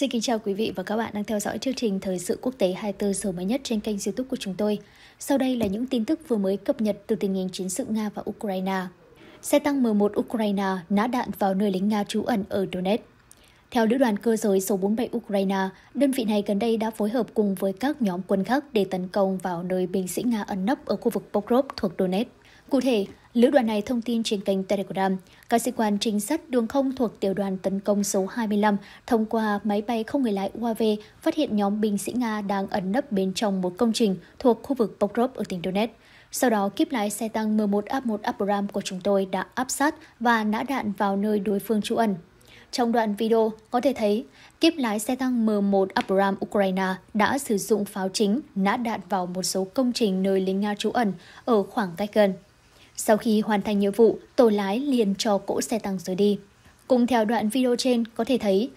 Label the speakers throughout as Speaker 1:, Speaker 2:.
Speaker 1: Xin kính chào quý vị và các bạn đang theo dõi chương trình Thời sự quốc tế 24 giờ mới nhất trên kênh youtube của chúng tôi. Sau đây là những tin tức vừa mới cập nhật từ tình hình chiến sự Nga và Ukraine. Xe tăng M1 Ukraine nã đạn vào nơi lính Nga trú ẩn ở Donetsk. Theo Lữ đoàn Cơ giới số 47 Ukraine, đơn vị này gần đây đã phối hợp cùng với các nhóm quân khác để tấn công vào nơi binh sĩ Nga ẩn nấp ở khu vực Pokrov thuộc Donetsk. Cụ thể, lữ đoàn này thông tin trên kênh Telegram, các sĩ quan trinh sát đường không thuộc tiểu đoàn tấn công số 25 thông qua máy bay không người lái UAV phát hiện nhóm binh sĩ Nga đang ẩn nấp bên trong một công trình thuộc khu vực Pokrov ở tỉnh Donetsk. Sau đó, kiếp lái xe tăng M1A1 Abram của chúng tôi đã áp sát và nã đạn vào nơi đối phương trú ẩn. Trong đoạn video, có thể thấy kiếp lái xe tăng M1 Abram Ukraine đã sử dụng pháo chính nã đạn vào một số công trình nơi lính Nga trú ẩn ở khoảng cách gần. Sau khi hoàn thành nhiệm vụ, tổ lái liền cho cỗ xe tăng rời đi. Cùng theo đoạn video trên có thể thấy,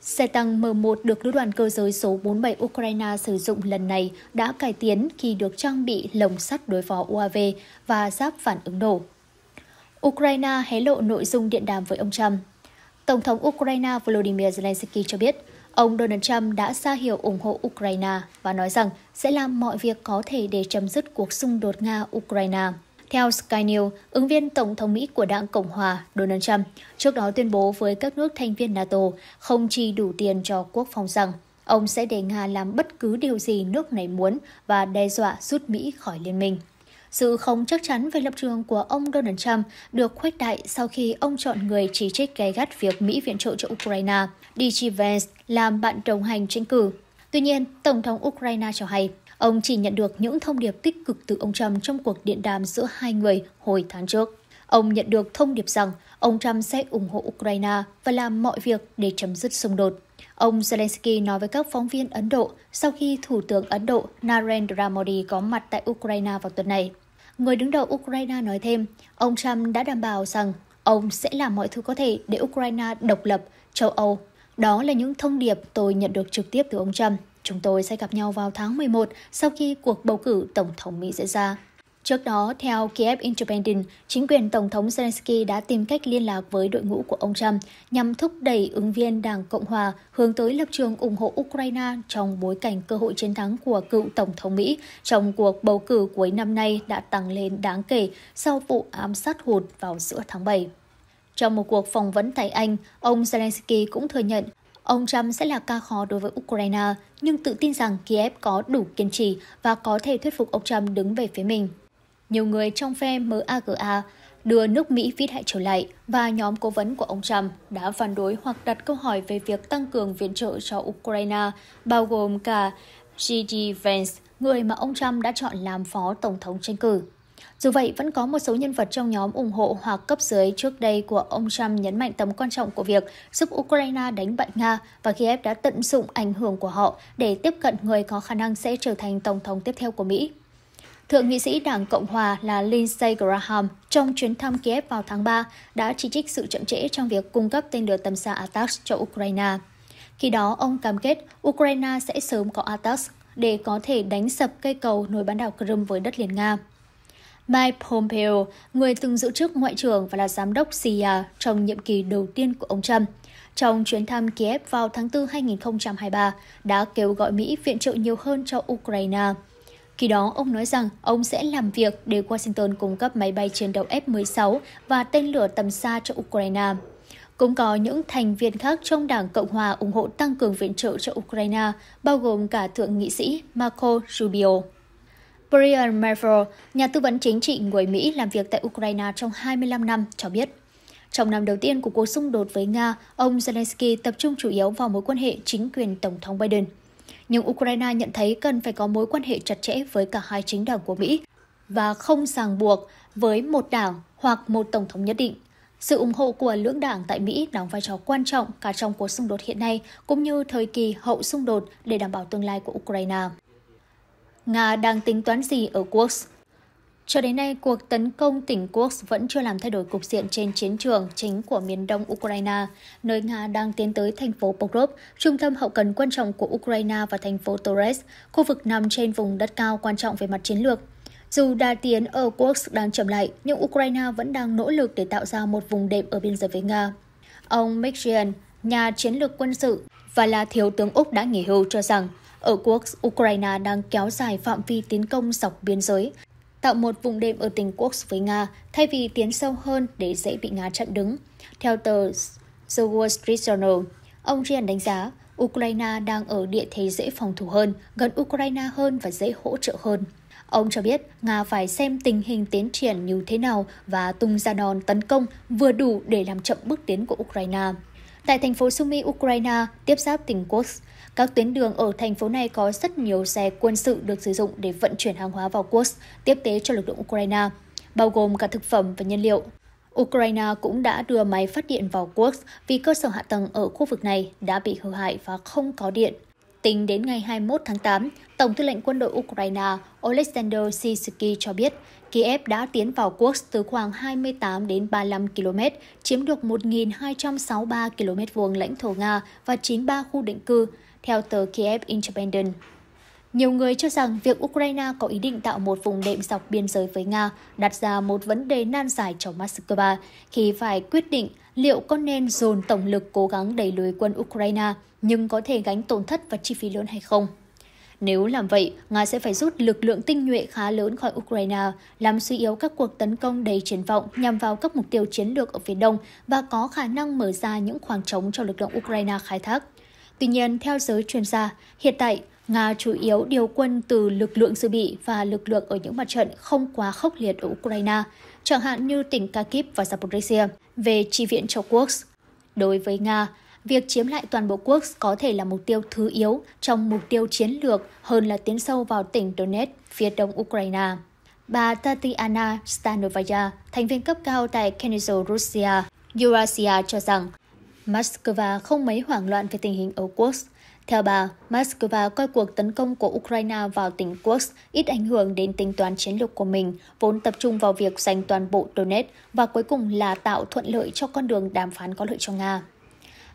Speaker 1: xe tăng M1 được lữ đoàn cơ giới số 47 Ukraine sử dụng lần này đã cải tiến khi được trang bị lồng sắt đối phó UAV và giáp phản ứng nổ. Ukraine hé lộ nội dung điện đàm với ông Trump. Tổng thống Ukraine Volodymyr Zelensky cho biết, ông Donald Trump đã ra hiệu ủng hộ Ukraine và nói rằng sẽ làm mọi việc có thể để chấm dứt cuộc xung đột Nga-Ukraine. Theo Sky News, ứng viên Tổng thống Mỹ của đảng Cộng hòa Donald Trump trước đó tuyên bố với các nước thành viên NATO không chi đủ tiền cho quốc phòng rằng ông sẽ để Nga làm bất cứ điều gì nước này muốn và đe dọa rút Mỹ khỏi liên minh. Sự không chắc chắn về lập trường của ông Donald Trump được khuếch đại sau khi ông chọn người chỉ trích gay gắt việc Mỹ viện trợ cho Ukraine, DG Vance, làm bạn đồng hành tranh cử. Tuy nhiên, Tổng thống Ukraine cho hay Ông chỉ nhận được những thông điệp tích cực từ ông Trump trong cuộc điện đàm giữa hai người hồi tháng trước. Ông nhận được thông điệp rằng ông Trump sẽ ủng hộ Ukraine và làm mọi việc để chấm dứt xung đột. Ông Zelensky nói với các phóng viên Ấn Độ sau khi Thủ tướng Ấn Độ Narendra Modi có mặt tại Ukraine vào tuần này. Người đứng đầu Ukraine nói thêm, ông Trump đã đảm bảo rằng ông sẽ làm mọi thứ có thể để Ukraine độc lập, châu Âu. Đó là những thông điệp tôi nhận được trực tiếp từ ông Trump. Chúng tôi sẽ gặp nhau vào tháng 11 sau khi cuộc bầu cử Tổng thống Mỹ diễn ra. Trước đó, theo Kiev Independent, chính quyền Tổng thống Zelensky đã tìm cách liên lạc với đội ngũ của ông Trump nhằm thúc đẩy ứng viên Đảng Cộng Hòa hướng tới lập trường ủng hộ Ukraine trong bối cảnh cơ hội chiến thắng của cựu Tổng thống Mỹ trong cuộc bầu cử cuối năm nay đã tăng lên đáng kể sau vụ ám sát hụt vào giữa tháng 7. Trong một cuộc phỏng vấn tại Anh, ông Zelensky cũng thừa nhận Ông Trump sẽ là ca khó đối với Ukraine, nhưng tự tin rằng Kiev có đủ kiên trì và có thể thuyết phục ông Trump đứng về phía mình. Nhiều người trong phe MAGA đưa nước Mỹ vĩ đại trở lại và nhóm cố vấn của ông Trump đã phản đối hoặc đặt câu hỏi về việc tăng cường viện trợ cho Ukraine, bao gồm cả g Vance, người mà ông Trump đã chọn làm phó tổng thống tranh cử. Dù vậy, vẫn có một số nhân vật trong nhóm ủng hộ hoặc cấp dưới trước đây của ông Trump nhấn mạnh tầm quan trọng của việc giúp Ukraine đánh bại Nga và Kiev đã tận dụng ảnh hưởng của họ để tiếp cận người có khả năng sẽ trở thành tổng thống tiếp theo của Mỹ. Thượng nghị sĩ Đảng Cộng Hòa là Lindsey Graham trong chuyến thăm Kiev vào tháng 3 đã chỉ trích sự chậm trễ trong việc cung cấp tên lửa tầm xa ATACMS cho Ukraine. Khi đó, ông cam kết Ukraine sẽ sớm có ATACMS để có thể đánh sập cây cầu nối bán đảo Crimea với đất liền Nga. Mike Pompeo, người từng giữ chức Ngoại trưởng và là giám đốc CIA trong nhiệm kỳ đầu tiên của ông Trump, trong chuyến thăm Kiev vào tháng 4 2023 đã kêu gọi Mỹ viện trợ nhiều hơn cho Ukraine. Khi đó, ông nói rằng ông sẽ làm việc để Washington cung cấp máy bay chiến đấu F-16 và tên lửa tầm xa cho Ukraine. Cũng có những thành viên khác trong Đảng Cộng Hòa ủng hộ tăng cường viện trợ cho Ukraine, bao gồm cả Thượng nghị sĩ Marco Rubio. Brian Merville, nhà tư vấn chính trị người Mỹ làm việc tại Ukraine trong 25 năm, cho biết. Trong năm đầu tiên của cuộc xung đột với Nga, ông Zelensky tập trung chủ yếu vào mối quan hệ chính quyền Tổng thống Biden. Nhưng Ukraine nhận thấy cần phải có mối quan hệ chặt chẽ với cả hai chính đảng của Mỹ và không ràng buộc với một đảng hoặc một tổng thống nhất định. Sự ủng hộ của lưỡng đảng tại Mỹ đóng vai trò quan trọng cả trong cuộc xung đột hiện nay cũng như thời kỳ hậu xung đột để đảm bảo tương lai của Ukraine. Nga đang tính toán gì ở Kursk. Cho đến nay, cuộc tấn công tỉnh Kursk vẫn chưa làm thay đổi cục diện trên chiến trường chính của miền đông Ukraine, nơi Nga đang tiến tới thành phố Pokrov, trung tâm hậu cần quan trọng của Ukraine và thành phố Torres, khu vực nằm trên vùng đất cao quan trọng về mặt chiến lược. Dù đà tiến ở Kursk đang chậm lại, nhưng Ukraine vẫn đang nỗ lực để tạo ra một vùng đệm ở biên giới với Nga. Ông Michian, nhà chiến lược quân sự và là thiếu tướng Úc đã nghỉ hưu cho rằng ở quốc, Ukraine đang kéo dài phạm vi tiến công dọc biên giới, tạo một vùng đệm ở tỉnh Quốc với Nga thay vì tiến sâu hơn để dễ bị Nga chặn đứng. Theo tờ The Wall Street Journal, ông Ryan đánh giá Ukraine đang ở địa thế dễ phòng thủ hơn, gần Ukraine hơn và dễ hỗ trợ hơn. Ông cho biết Nga phải xem tình hình tiến triển như thế nào và tung ra đòn tấn công vừa đủ để làm chậm bước tiến của Ukraine. Tại thành phố Sumy, Ukraine, tiếp giáp tỉnh Quốc. Các tuyến đường ở thành phố này có rất nhiều xe quân sự được sử dụng để vận chuyển hàng hóa vào Kursk, tiếp tế cho lực lượng Ukraine, bao gồm cả thực phẩm và nhiên liệu. Ukraine cũng đã đưa máy phát điện vào Kursk vì cơ sở hạ tầng ở khu vực này đã bị hư hại và không có điện. Tính đến ngày 21 tháng 8, Tổng tư lệnh quân đội Ukraine Oleksandr Sisky cho biết Kiev đã tiến vào Kursk từ khoảng 28 đến 35 km, chiếm được 1.263 km vuông lãnh thổ Nga và 93 khu định cư, theo tờ Kiev Independent. Nhiều người cho rằng việc Ukraine có ý định tạo một vùng đệm dọc biên giới với Nga đặt ra một vấn đề nan giải cho Moscow khi phải quyết định liệu có nên dồn tổng lực cố gắng đẩy lùi quân Ukraine nhưng có thể gánh tổn thất và chi phí lớn hay không. Nếu làm vậy, Nga sẽ phải rút lực lượng tinh nhuệ khá lớn khỏi Ukraine, làm suy yếu các cuộc tấn công đầy triển vọng nhằm vào các mục tiêu chiến lược ở phía Đông và có khả năng mở ra những khoảng trống cho lực lượng Ukraine khai thác. Tuy nhiên, theo giới chuyên gia, hiện tại Nga chủ yếu điều quân từ lực lượng dự bị và lực lượng ở những mặt trận không quá khốc liệt ở Ukraine, chẳng hạn như tỉnh Kharkiv và Zaporizhia, về chi viện cho Kursk. Đối với Nga, việc chiếm lại toàn bộ Kursk có thể là mục tiêu thứ yếu trong mục tiêu chiến lược hơn là tiến sâu vào tỉnh Donetsk phía đông Ukraine. Bà Tatiana Stanovaya, thành viên cấp cao tại Kenizo Russia, Eurasia cho rằng Moscow không mấy hoảng loạn về tình hình ở Kursk. Theo bà, Moscow coi cuộc tấn công của Ukraine vào tỉnh Kursk ít ảnh hưởng đến tính toán chiến lược của mình, vốn tập trung vào việc giành toàn bộ Donetsk và cuối cùng là tạo thuận lợi cho con đường đàm phán có lợi cho Nga.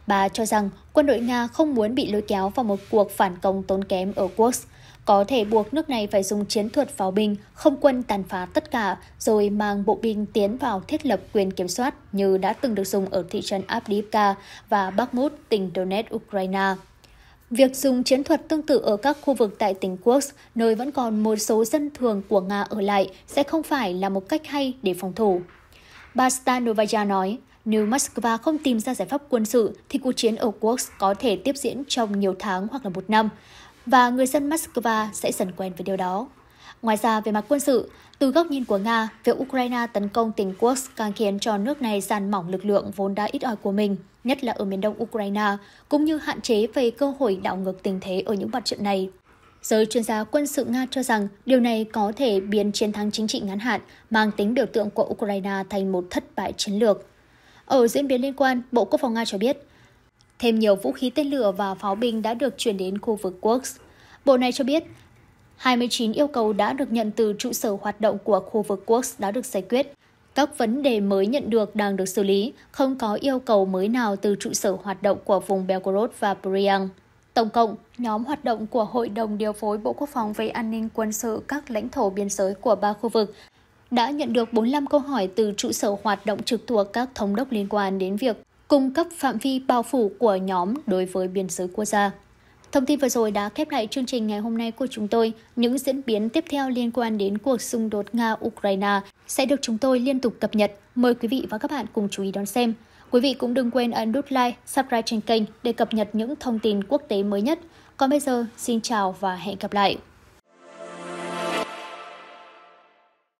Speaker 1: Bà cho rằng quân đội Nga không muốn bị lôi kéo vào một cuộc phản công tốn kém ở Kursk, có thể buộc nước này phải dùng chiến thuật pháo binh, không quân tàn phá tất cả, rồi mang bộ binh tiến vào thiết lập quyền kiểm soát như đã từng được dùng ở thị trấn Avdiivka và Bakhmut, tỉnh Donetsk, Ukraine. Việc dùng chiến thuật tương tự ở các khu vực tại tỉnh Kursk, nơi vẫn còn một số dân thường của Nga ở lại, sẽ không phải là một cách hay để phòng thủ. Bà Stanovaya nói, nếu Moscow không tìm ra giải pháp quân sự thì cuộc chiến ở Kursk có thể tiếp diễn trong nhiều tháng hoặc là một năm và người dân Moscow sẽ dần quen với điều đó. Ngoài ra, về mặt quân sự, từ góc nhìn của Nga, việc Ukraine tấn công tỉnh Kursk càng khiến cho nước này giàn mỏng lực lượng vốn đã ít ỏi của mình, nhất là ở miền đông Ukraine, cũng như hạn chế về cơ hội đảo ngược tình thế ở những mặt trận này. Giới chuyên gia quân sự Nga cho rằng điều này có thể biến chiến thắng chính trị ngắn hạn mang tính biểu tượng của Ukraine thành một thất bại chiến lược. Ở diễn biến liên quan, Bộ Quốc phòng Nga cho biết, Thêm nhiều vũ khí tên lửa và pháo binh đã được chuyển đến khu vực Kursk. Bộ này cho biết, 29 yêu cầu đã được nhận từ trụ sở hoạt động của khu vực Kursk đã được giải quyết. Các vấn đề mới nhận được đang được xử lý, không có yêu cầu mới nào từ trụ sở hoạt động của vùng Belgorod và Bryansk. Tổng cộng, nhóm hoạt động của Hội đồng Điều phối Bộ Quốc phòng về an ninh quân sự các lãnh thổ biên giới của ba khu vực đã nhận được 45 câu hỏi từ trụ sở hoạt động trực thuộc các thống đốc liên quan đến việc cung cấp phạm vi bao phủ của nhóm đối với biên giới quốc gia. Thông tin vừa rồi đã khép lại chương trình ngày hôm nay của chúng tôi. Những diễn biến tiếp theo liên quan đến cuộc xung đột Nga-Ukraine sẽ được chúng tôi liên tục cập nhật. Mời quý vị và các bạn cùng chú ý đón xem. Quý vị cũng đừng quên ấn nút like, subscribe trên kênh để cập nhật những thông tin quốc tế mới nhất. Còn bây giờ, xin chào và hẹn gặp lại!